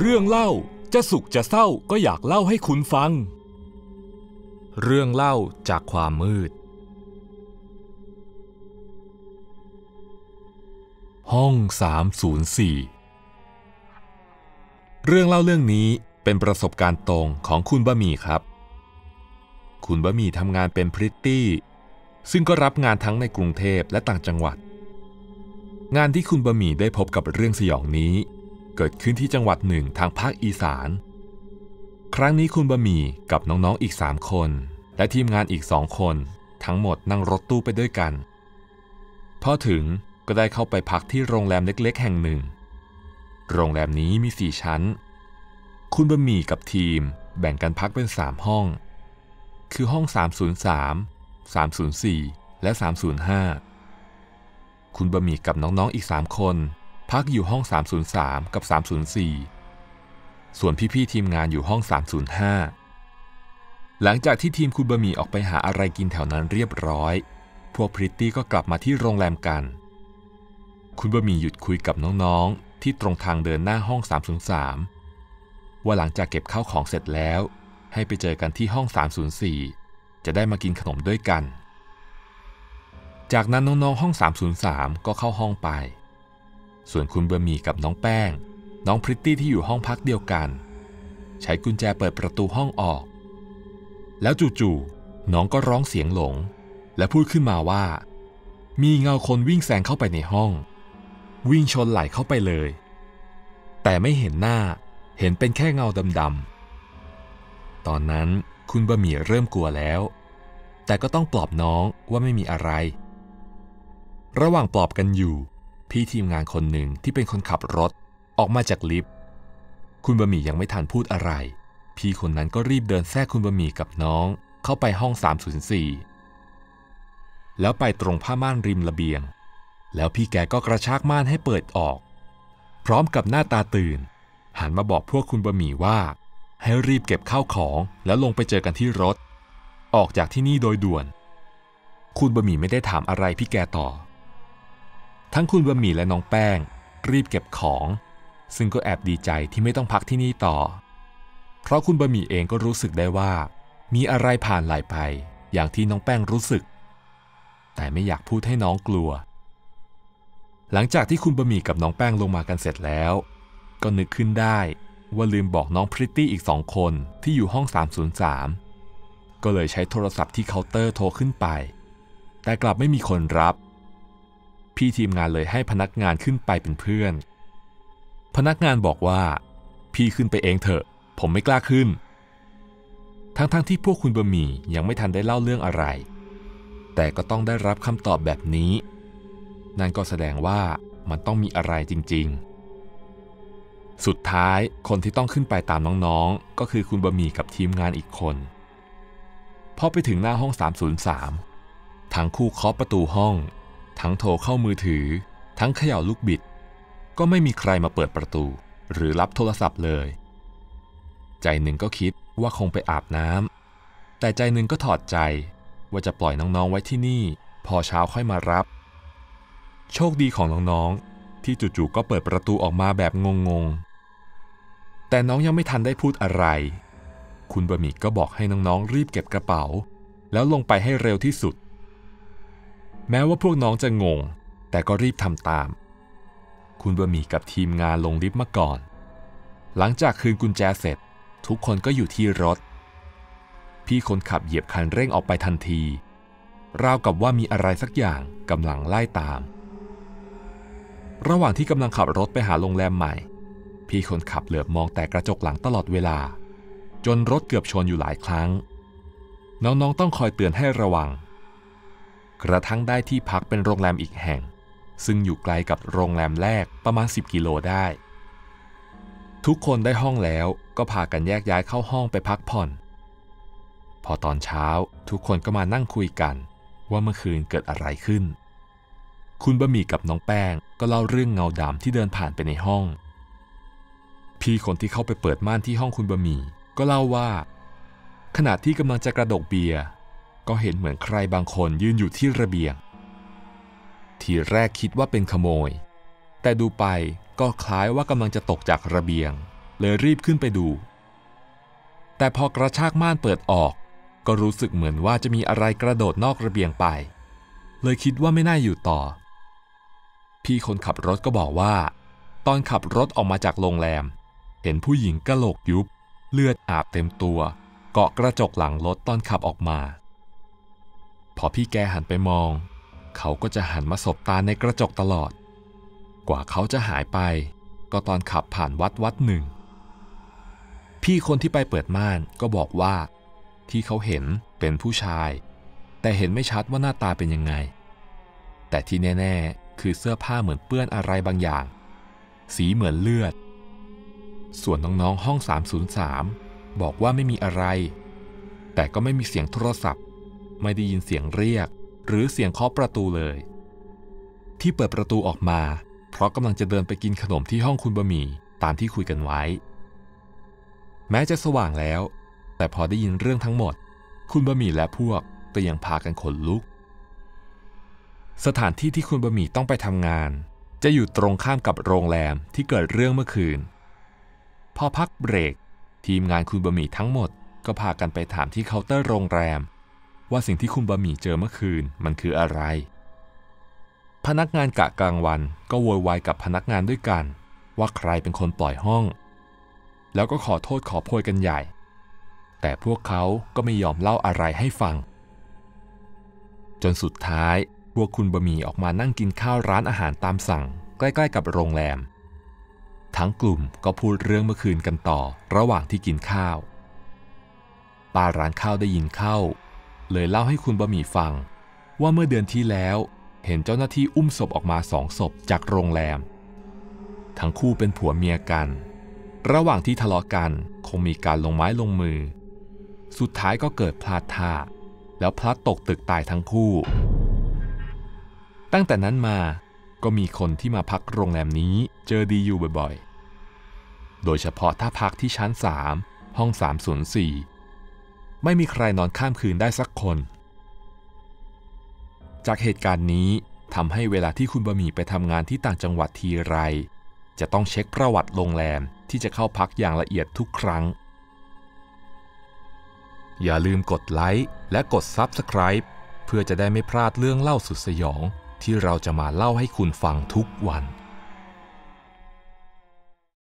เรื่องเล่าจะสุขจะเศร้าก็อยากเล่าให้คุณฟัง เรื่องเล่าจากความมืด ห้อง 304 เรื่องเล่าเรื่องนี้เป็นประสบการณ์ตรงของคุณบะหมี่ครับ คุณบะหมี่ทำงานเป็นพริตตี้ ซึ่งก็รับงานทั้งในกรุงเทพและต่างจังหวัด งานที่คุณบะหมี่ได้พบกับเรื่องสยองนี้เกิดขึ้นที่จังหวัดหนึ่งทางภาคอีสาน ครั้งนี้คุณบะหมี่กับน้องๆออีก 3 คน และทีมงานอีกสองคนทั้งหมดนั่งรถตู้ไปด้วยกัน พอถึงก็ได้เข้าไปพักที่โรงแรมเล็กๆแห่งหนึ่ง โรงแรมนี้มีสี่ชั้น คุณบะหมี่กับทีมแบ่งกันพักเป็น3ห้อง คือห้อง 303 304 และ 305 คุณบะหมี่กับน้องๆออีก3คนพักอยู่ห้อง 303 กับ 304 ส่วนพี่ๆทีมงานอยู่ห้อง 305 หลังจากที่ทีมคุณบะหมี่ออกไปหาอะไรกินแถวนั้นเรียบร้อยพวกพริตตี้ก็กลับมาที่โรงแรมกัน คุณบะหมี่หยุดคุยกับน้องๆ ที่ตรงทางเดินหน้าห้อง 303 ว่าหลังจากเก็บข้าวของเสร็จแล้ว ให้ไปเจอกันที่ห้อง 304 จะได้มากินขนมด้วยกัน จากนั้นน้องๆห้อง 303 ก็เข้าห้องไปส่วนคุณเบอร์มีกับน้องแป้ง น้องพริตตี้ที่อยู่ห้องพักเดียวกัน ใช้กุญแจเปิดประตูห้องออก แล้วจู่ๆน้องก็ร้องเสียงหลง และพูดขึ้นมาว่า มีเงาคนวิ่งแซงเข้าไปในห้อง วิ่งชนไหลเข้าไปเลย แต่ไม่เห็นหน้าเห็นเป็นแค่เงาดำๆตอนนั้นคุณบะหมี่เริ่มกลัวแล้ว แต่ก็ต้องปลอบน้องว่าไม่มีอะไร ระหว่างปลอบกันอยู่พี่ทีมงานคนหนึ่งที่เป็นคนขับรถ ออกมาจากลิฟต์คุณบะหมี่ยังไม่ทันพูดอะไร พี่คนนั้นก็รีบเดินแทรกคุณบะหมี่กับน้อง เข้าไปห้อง 304 แล้วไปตรงผ้าม่านริมระเบียง แล้วพี่แกก็กระชากม่านให้เปิดออก พร้อมกับหน้าตาตื่นหันมาบอกพวกคุณบะหมี่ว่า ให้รีบเก็บข้าวของแล้วลงไปเจอกันที่รถ ออกจากที่นี่โดยด่วน คุณบะหมี่ไม่ได้ถามอะไรพี่แกต่อทั้งคุณบะหมี่และน้องแป้ง รีบเก็บของ ซึ่งก็แอบดีใจที่ไม่ต้องพักที่นี่ต่อ เพราะคุณบะหมี่เองก็รู้สึกได้ว่า มีอะไรผ่านไหลไป อย่างที่น้องแป้งรู้สึก แต่ไม่อยากพูดให้น้องกลัว หลังจากที่คุณบะหมี่กับน้องแป้งลงมากันเสร็จแล้ว ก็นึกขึ้นได้ว่าลืมบอกน้องพริตตี้อีกสองคนที่อยู่ห้อง 303 ก็เลยใช้โทรศัพท์ที่เคาน์เตอร์โทรขึ้นไป แต่กลับไม่มีคนรับพี่ทีมงานเลยให้พนักงานขึ้นไปเป็นเพื่อน พนักงานบอกว่า พี่ขึ้นไปเองเถอะ ผมไม่กล้าขึ้น ทั้งๆทที่พวกคุณบะหมี่ยังไม่ทันได้เล่าเรื่องอะไร แต่ก็ต้องได้รับคำตอบแบบนี้ นั่นก็แสดงว่ามันต้องมีอะไรจริงๆ สุดท้ายคนที่ต้องขึ้นไปตามน้องๆ ก็คือคุณบะหมี่กับทีมงานอีกคน พอไปถึงหน้าห้อง 303ทั้งคู่เคาะประตูห้องทั้งโทรเข้ามือถือทั้งเขย่าลูกบิด ก็ไม่มีใครมาเปิดประตู หรือรับโทรศัพท์เลย ใจหนึ่งก็คิดว่าคงไปอาบน้ำแต่ใจหนึ่งก็ถอดใจ ว่าจะปล่อยน้องๆไว้ที่นี่ พอเช้าค่อยมารับ โชคดีของน้องๆที่จู่ๆก็เปิดประตูออกมาแบบงงๆ แต่น้องยังไม่ทันได้พูดอะไร คุณบะหมี่ก็บอกให้น้องๆรีบเก็บกระเป๋า แล้วลงไปให้เร็วที่สุดแม้ว่าพวกน้องจะงง แต่ก็รีบทำตาม คุณบะหมี่กับทีมงานลงลิฟต์มาก่อน หลังจากคืนกุญแจเสร็จ ทุกคนก็อยู่ที่รถ พี่คนขับเหยียบคันเร่งออกไปทันที ราวกับว่ามีอะไรสักอย่างกำลังไล่ตาม ระหว่างที่กำลังขับรถไปหาโรงแรมใหม่ พี่คนขับเหลือบมองแต่กระจกหลังตลอดเวลา จนรถเกือบชนอยู่หลายครั้ง น้องๆต้องคอยเตือนให้ระวังกระทั่งได้ที่พักเป็นโรงแรมอีกแห่ง ซึ่งอยู่ไกลกับโรงแรมแรกประมาณ10กิโลได้ทุกคนได้ห้องแล้วก็พากันแยกย้ายเข้าห้องไปพักผ่อน พอตอนเช้าทุกคนก็มานั่งคุยกัน ว่าเมื่อคืนเกิดอะไรขึ้น คุณบะหมี่กับน้องแป้งก็เล่าเรื่องเงาดำที่เดินผ่านไปในห้อง พี่คนที่เข้าไปเปิดม่านที่ห้องคุณบะหมี่ก็เล่าว่าขณะที่กำลังจะกระดกเบียร์ก็เห็นเหมือนใครบางคนยืนอยู่ที่ระเบียงทีแรกคิดว่าเป็นขโมย แต่ดูไปก็คล้ายว่ากำลังจะตกจากระเบียง เลยรีบขึ้นไปดู แต่พอกระชากม่านเปิดออก ก็รู้สึกเหมือนว่าจะมีอะไรกระโดดนอกระเบียงไป เลยคิดว่าไม่น่าอยู่ต่อ พี่คนขับรถก็บอกว่า ตอนขับรถออกมาจากโรงแรมเห็นผู้หญิงกระโหลกยุบ เลือดอาบเต็มตัว เกาะกระจกหลังรถตอนขับออกมาพอพี่แกหันไปมอง เขาก็จะหันมาสบตาในกระจกตลอด กว่าเขาจะหายไป ก็ตอนขับผ่านวัดวัดหนึ่ง พี่คนที่ไปเปิดม่านก็บอกว่า ที่เขาเห็นเป็นผู้ชาย แต่เห็นไม่ชัดว่าหน้าตาเป็นยังไง แต่ที่แน่ ๆ คือเสื้อผ้าเหมือนเปื้อนอะไรบางอย่าง สีเหมือนเลือด ส่วนน้อง ๆ ห้อง 303 บอกว่าไม่มีอะไร แต่ก็ไม่มีเสียงโทรศัพท์ไม่ได้ยินเสียงเรียกหรือเสียงเคาะประตูเลย ที่เปิดประตูออกมา เพราะกำลังจะเดินไปกินขนมที่ห้องคุณบะหมี่ตามที่คุยกันไว้ แม้จะสว่างแล้ว แต่พอได้ยินเรื่องทั้งหมด คุณบะหมี่และพวกก็ยังพากันขนลุก สถานที่ที่คุณบะหมี่ต้องไปทำงาน จะอยู่ตรงข้ามกับโรงแรมที่เกิดเรื่องเมื่อคืน พอพักเบรก ทีมงานคุณบะหมี่ทั้งหมด ก็พากันไปถามที่เคาน์เตอร์โรงแรมว่าสิ่งที่คุณบะหมี่เจอเมื่อคืนมันคืออะไร พนักงานกะกลางวันก็โวยวายกับพนักงานด้วยกันว่าใครเป็นคนปล่อยห้อง แล้วก็ขอโทษขอโพยกันใหญ่ แต่พวกเขาก็ไม่ยอมเล่าอะไรให้ฟัง จนสุดท้าย พวกคุณบะหมี่ออกมานั่งกินข้าวร้านอาหารตามสั่ง ใกล้ ๆ กับโรงแรม ทั้งกลุ่มก็พูดเรื่องเมื่อคืนกันต่อระหว่างที่กินข้าวป้าร้านข้าวได้ยินเข้าเลยเล่าให้คุณบะหมี่ฟังว่าเมื่อเดือนที่แล้วเห็นเจ้าหน้าที่อุ้มศพออกมาสองศพจากโรงแรม ทั้งคู่เป็นผัวเมียกัน ระหว่างที่ทะเลาะกันคงมีการลงไม้ลงมือ สุดท้ายก็เกิดพลาดท่า แล้วพลัดตกตึกตายทั้งคู่ ตั้งแต่นั้นมาก็มีคนที่มาพักโรงแรมนี้เจอดีอยู่บ่อยๆ โดยเฉพาะถ้าพักที่ชั้น3ห้อง304ไม่มีใครนอนข้ามคืนได้สักคน จากเหตุการณ์นี้ทำให้เวลาที่คุณบะหมี่ไปทำงานที่ต่างจังหวัดทีไร จะต้องเช็คประวัติโรงแรม ที่จะเข้าพักอย่างละเอียดทุกครั้ง อย่าลืมกดไลค์และกด Subscribe เพื่อจะได้ไม่พลาดเรื่องเล่าสุดสยอง ที่เราจะมาเล่าให้คุณฟังทุกวัน